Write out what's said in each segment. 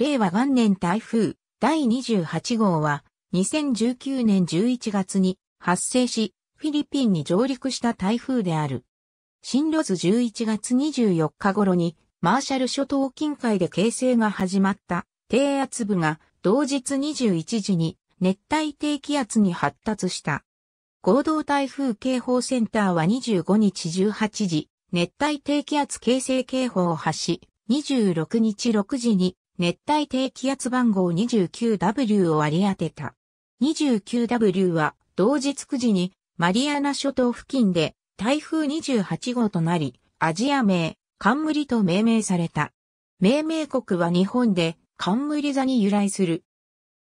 令和元年台風第28号は2019年11月に発生し、フィリピンに上陸した台風である。進路図11月24日頃にマーシャル諸島近海で形成が始まった低圧部が同日21時に熱帯低気圧に発達した。合同台風警報センターは25日18時、熱帯低気圧形成警報を発し、26日6時に熱帯低気圧番号 29W を割り当てた。29W は同日9時にマリアナ諸島付近で台風28号となり、アジア名、冠と命名された。命名国は日本で冠座に由来する。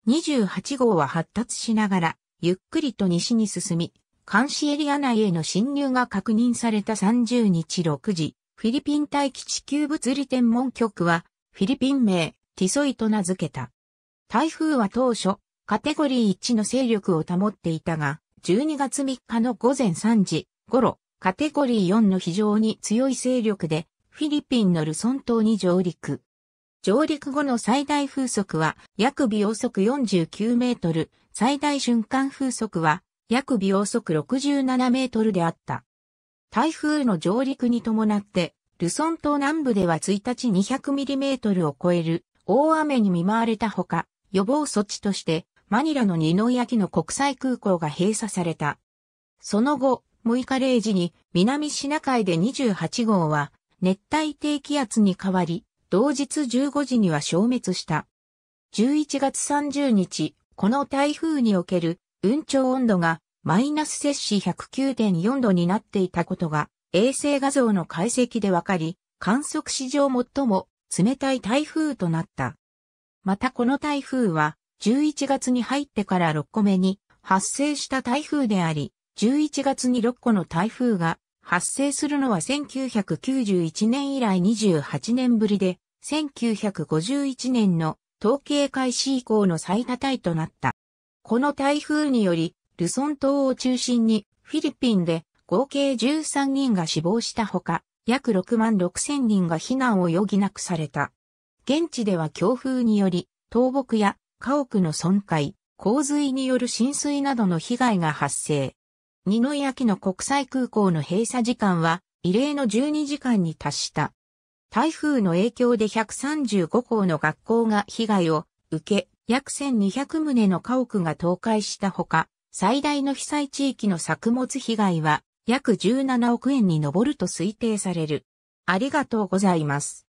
28号は発達しながら、ゆっくりと西に進み、監視エリア内への侵入が確認された30日6時、フィリピン待機地球物理天文局は、フィリピン名、ティソイと名付けた。台風は当初、カテゴリー1の勢力を保っていたが、12月3日の午前3時頃、カテゴリー4の非常に強い勢力で、フィリピンのルソン島に上陸。上陸後の最大風速は約秒速49メートル、最大瞬間風速は約秒速67メートルであった。台風の上陸に伴って、ルソン島南部では1日200ミリメートルを超える大雨に見舞われたほか、予防措置として、マニラのニノイアキの国際空港が閉鎖された。その後、6日0時に南シナ海で28号は熱帯低気圧に変わり、同日15時には消滅した。11月30日、この台風における運潮温度がマイナス摂氏109.4度になっていたことが衛星画像の解析でわかり、観測史上最も冷たい台風となった。またこの台風は、11月に入ってから6個目に発生した台風であり、11月に6個の台風が発生するのは1991年以来28年ぶりで、1951年の統計開始以降の最多タイとなった。この台風により、ルソン島を中心にフィリピンで合計13人が死亡したほか、約6万6千人が避難を余儀なくされた。現地では強風により、倒木や家屋の損壊、洪水による浸水などの被害が発生。二ノ焼の国際空港の閉鎖時間は異例の12時間に達した。台風の影響で135校の学校が被害を受け、約1200棟の家屋が倒壊したほか、最大の被災地域の作物被害は約17億円に上ると推定される。ありがとうございます。